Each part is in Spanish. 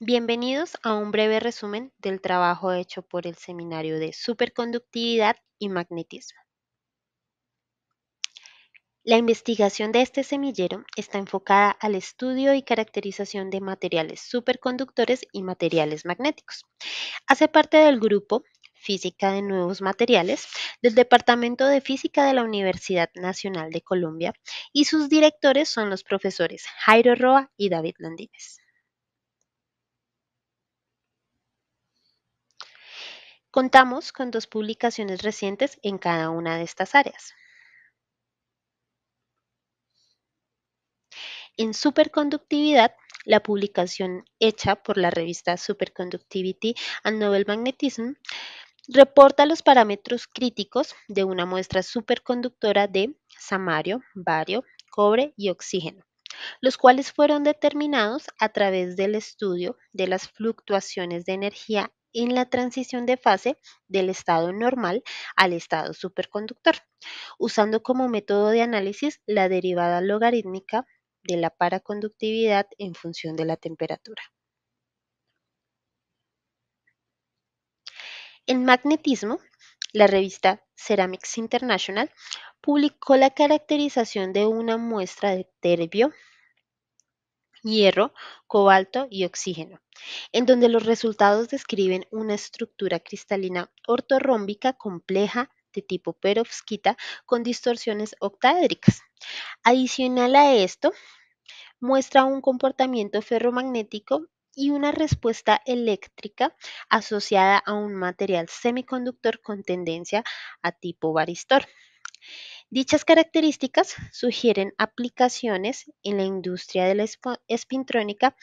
Bienvenidos a un breve resumen del trabajo hecho por el Seminario de Superconductividad y Magnetismo. La investigación de este semillero está enfocada al estudio y caracterización de materiales superconductores y materiales magnéticos. Hace parte del grupo Física de Nuevos Materiales del Departamento de Física de la Universidad Nacional de Colombia y sus directores son los profesores Jairo Roa y David Landines. Contamos con dos publicaciones recientes en cada una de estas áreas. En superconductividad, la publicación hecha por la revista Superconductivity and Novel Magnetism reporta los parámetros críticos de una muestra superconductora de samario, bario, cobre y oxígeno, los cuales fueron determinados a través del estudio de las fluctuaciones de energía en la transición de fase del estado normal al estado superconductor, usando como método de análisis la derivada logarítmica de la paraconductividad en función de la temperatura. En magnetismo, la revista Ceramics International publicó la caracterización de una muestra de terbio hierro, cobalto y oxígeno, en donde los resultados describen una estructura cristalina ortorrómbica compleja de tipo perovskita con distorsiones octaédricas. Adicional a esto, muestra un comportamiento ferromagnético y una respuesta eléctrica asociada a un material semiconductor con tendencia a tipo varistor. Dichas características sugieren aplicaciones en la industria de la espintrónica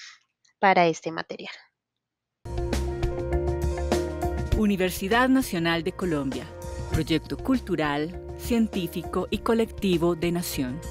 para este material. Universidad Nacional de Colombia, proyecto cultural, científico y colectivo de Nación.